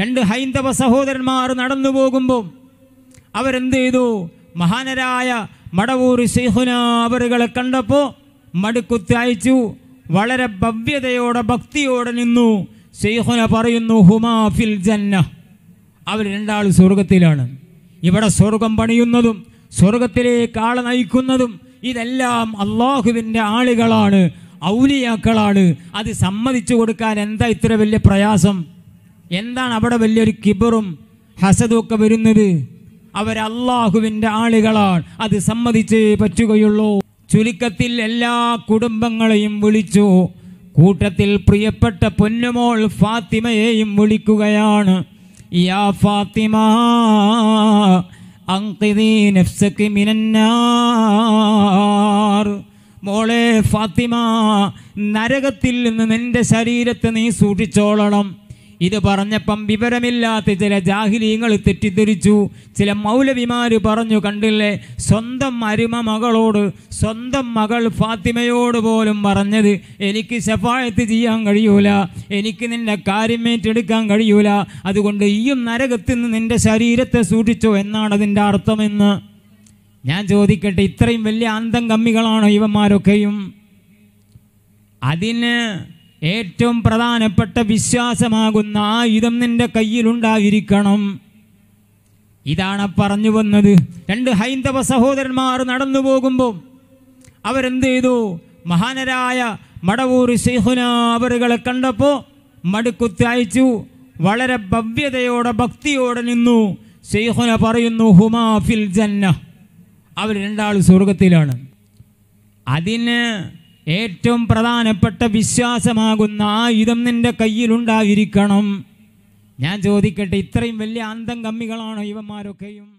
രണ്ട് ഹൈന്ദവ സഹോദരന്മാർ നടന്നു പോകുമ്പോൾ അവരെന്ത് ചെയ്തു മഹാനരായ മടവൂർ സിഹുന അവരുകളെ കണ്ടപ്പോൾ മടുക്കുത്തി അയച്ചു വളരെ ഭവ്യതയോടെ ഭക്തിയോടെ നിന്നു ശൈഹുന പറയുന്നു ഹുമാ ഫിൽ ജന്ന അവർ രണ്ടാൾ സ്വർഗത്തിലാണ് ഇവിടെ സ്വർഗം പണിയുന്നതും സ്വർഗത്തിലേക്ക് ആളെ നയിക്കുന്നതും ഇതെല്ലാം അള്ളാഹുവിൻ്റെ ആളുകളാണ് ഔലിയാക്കളാണ് അത് സമ്മതിച്ചു കൊടുക്കാൻ എന്താ ഇത്ര വലിയ പ്രയാസം എന്താണ് അവിടെ വലിയൊരു കിബറും ഹസദൊക്കെ വരുന്നത് അവരല്ലാഹുവിൻ്റെ ആളുകളാണ് അത് സമ്മതിച്ചേ പറ്റുകയുള്ളൂ ചുരുക്കത്തിൽ എല്ലാ കുടുംബങ്ങളെയും വിളിച്ചു കൂട്ടത്തിൽ പ്രിയപ്പെട്ട പൊന്നുമോൾ ഫാത്തിമയെയും വിളിക്കുകയാണ് യാ ഫാത്തിമ മോളെ ഫാത്തിമ നരകത്തിൽ നിന്ന് നിന്റെ ശരീരത്തെ നീ സൂക്ഷിച്ചോളണം ഇത് പറഞ്ഞപ്പം വിവരമില്ലാത്ത ചില ജാഹിലീങ്ങൾ തെറ്റിദ്ധരിച്ചു ചില മൗലവിമാർ പറഞ്ഞു കണ്ടില്ലേ സ്വന്തം അരുമ മകളോട് സ്വന്തം മകൾ ഫാത്തിമയോട് പോലും പറഞ്ഞത് എനിക്ക് ശഫായത്ത് ചെയ്യാൻ കഴിയൂല എനിക്ക് നിന്റെ കാര്യം ഏറ്റെടുക്കാൻ കഴിയൂല അതുകൊണ്ട് ഈയും നരകത്തിൽ നിന്ന് നിന്റെ ശരീരത്തെ സൂക്ഷിച്ചോ എന്നാണ് അതിൻ്റെ അർത്ഥമെന്ന് ഞാൻ ചോദിക്കട്ടെ ഇത്രയും വലിയ അന്തം കമ്മികളാണോ ഇവന്മാരൊക്കെയും അതിന് ഏറ്റവും പ്രധാനപ്പെട്ട വിശ്വാസമാകുന്ന ആയുധം നിന്റെ കയ്യിലുണ്ടായിരിക്കണം ഇതാണ് പറഞ്ഞു വന്നത് രണ്ട് ഹൈന്ദവ സഹോദരന്മാർ നടന്നു പോകുമ്പോൾ അവരെന്ത് ചെയ്തു മഹാനരായ മടവൂർ സിഹുന അവരുകളെ കണ്ടപ്പോൾ മടുക്കുത്തി അയച്ചു വളരെ ഭവ്യതയോടെ ഭക്തിയോടെ നിന്നു സിഹുന പറയുന്നു ഹുമാ ഫിൽ ജന്ന അവർ രണ്ടാൾ സ്വർഗത്തിലാണ് അതിന് ഏറ്റവും പ്രധാനപ്പെട്ട വിശ്വാസമാകുന്ന ആയുധം നിന്റെ കയ്യിലുണ്ടായിരിക്കണം ഞാൻ ചോദിക്കട്ടെ ഇത്രയും വലിയ അന്തം കമ്മികളാണോ ഇവന്മാരൊക്കെയും